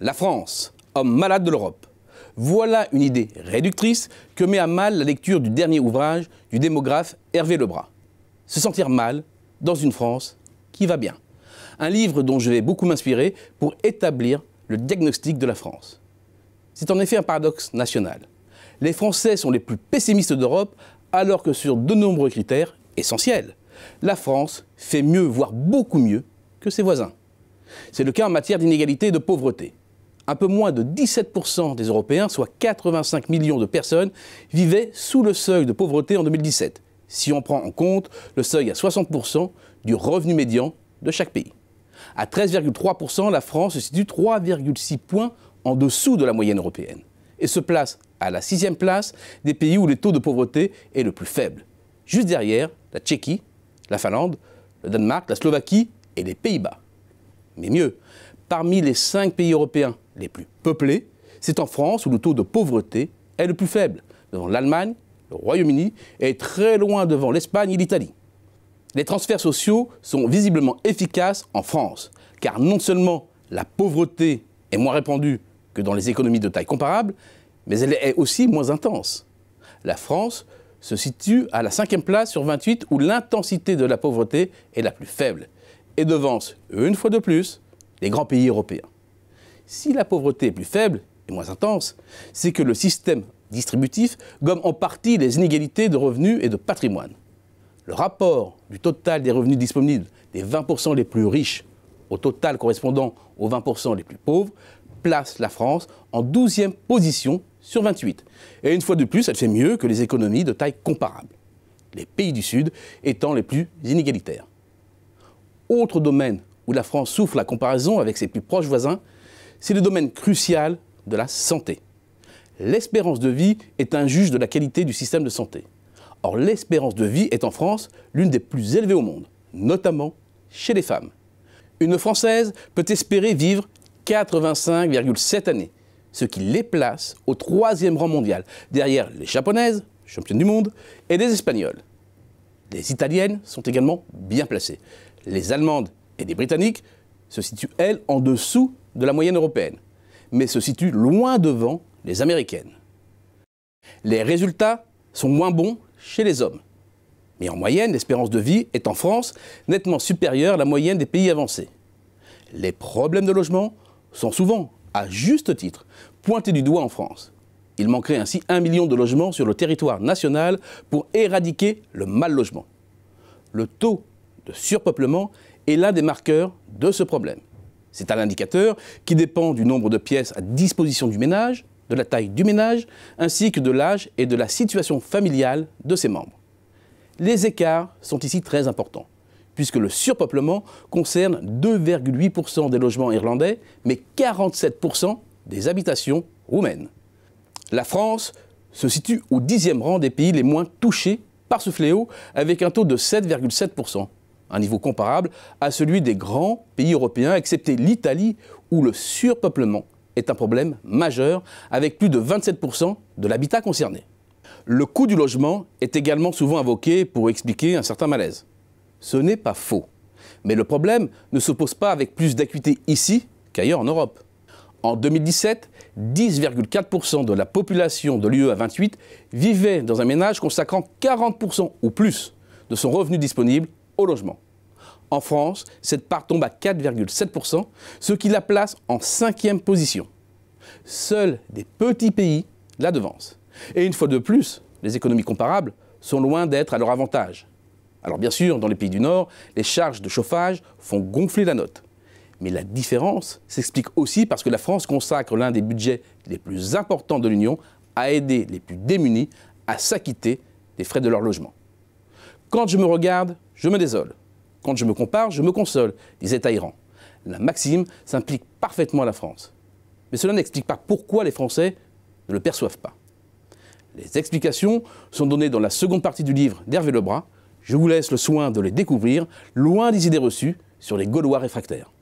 La France, homme malade de l'Europe. Voilà une idée réductrice que met à mal la lecture du dernier ouvrage du démographe Hervé Lebras. Se sentir mal dans une France qui va bien. Un livre dont je vais beaucoup m'inspirer pour établir le diagnostic de la France. C'est en effet un paradoxe national. Les Français sont les plus pessimistes d'Europe alors que sur de nombreux critères essentiels, la France fait mieux, voire beaucoup mieux, que ses voisins. C'est le cas en matière d'inégalité et de pauvreté un peu moins de 17% des Européens, soit 85 millions de personnes, vivaient sous le seuil de pauvreté en 2017, si on prend en compte le seuil à 60% du revenu médian de chaque pays. À 13,3%, la France se situe 3,6 points en dessous de la moyenne européenne et se place à la sixième place des pays où le taux de pauvreté est le plus faible. Juste derrière, la Tchéquie, la Finlande, le Danemark, la Slovaquie et les Pays-Bas. Mais mieux, parmi les cinq pays européens les plus peuplés, c'est en France où le taux de pauvreté est le plus faible, devant l'Allemagne, le Royaume-Uni et très loin devant l'Espagne et l'Italie. Les transferts sociaux sont visiblement efficaces en France, car non seulement la pauvreté est moins répandue que dans les économies de taille comparable, mais elle est aussi moins intense. La France se situe à la cinquième place sur 28 où l'intensité de la pauvreté est la plus faible et devance, une fois de plus, les grands pays européens. Si la pauvreté est plus faible et moins intense, c'est que le système distributif gomme en partie les inégalités de revenus et de patrimoine. Le rapport du total des revenus disponibles des 20% les plus riches au total correspondant aux 20% les plus pauvres place la France en 12e position sur 28. Et une fois de plus, elle fait mieux que les économies de taille comparable, les pays du Sud étant les plus inégalitaires. Autre domaine où la France souffre la comparaison avec ses plus proches voisins, c'est le domaine crucial de la santé. L'espérance de vie est un juge de la qualité du système de santé. Or, l'espérance de vie est en France l'une des plus élevées au monde, notamment chez les femmes. Une Française peut espérer vivre 85,7 années, ce qui les place au troisième rang mondial, derrière les Japonaises, championnes du monde, et les Espagnoles. Les Italiennes sont également bien placées. Les Allemandes et des Britanniques se situent, elle, en dessous de la moyenne européenne, mais se situe loin devant les Américaines. Les résultats sont moins bons chez les hommes. Mais en moyenne, l'espérance de vie est en France nettement supérieure à la moyenne des pays avancés. Les problèmes de logement sont souvent, à juste titre, pointés du doigt en France. Il manquerait ainsi un million de logements sur le territoire national pour éradiquer le mal logement. Le taux de surpeuplement est l'un des marqueurs de ce problème. C'est un indicateur qui dépend du nombre de pièces à disposition du ménage, de la taille du ménage, ainsi que de l'âge et de la situation familiale de ses membres. Les écarts sont ici très importants, puisque le surpeuplement concerne 2,8% des logements irlandais, mais 47% des habitations roumaines. La France se situe au dixième rang des pays les moins touchés par ce fléau, avec un taux de 7,7%, un niveau comparable à celui des grands pays européens, excepté l'Italie, où le surpeuplement est un problème majeur, avec plus de 27% de l'habitat concerné. Le coût du logement est également souvent invoqué pour expliquer un certain malaise. Ce n'est pas faux. Mais le problème ne se pose pas avec plus d'acuité ici qu'ailleurs en Europe. En 2017, 10,4% de la population de l'UE à 28 vivait dans un ménage consacrant 40% ou plus de son revenu disponible au logement. En France, cette part tombe à 4,7%, ce qui la place en cinquième position. Seuls des petits pays la devancent. Et une fois de plus, les économies comparables sont loin d'être à leur avantage. Alors bien sûr, dans les pays du Nord, les charges de chauffage font gonfler la note. Mais la différence s'explique aussi parce que la France consacre l'un des budgets les plus importants de l'Union à aider les plus démunis à s'acquitter des frais de leur logement. Quand je me regarde, je me désole. Quand je me compare, je me console, disait Taïran. La maxime s'implique parfaitement à la France. Mais cela n'explique pas pourquoi les Français ne le perçoivent pas. Les explications sont données dans la seconde partie du livre d'Hervé Lebras. Je vous laisse le soin de les découvrir, loin des idées reçues sur les Gaulois réfractaires.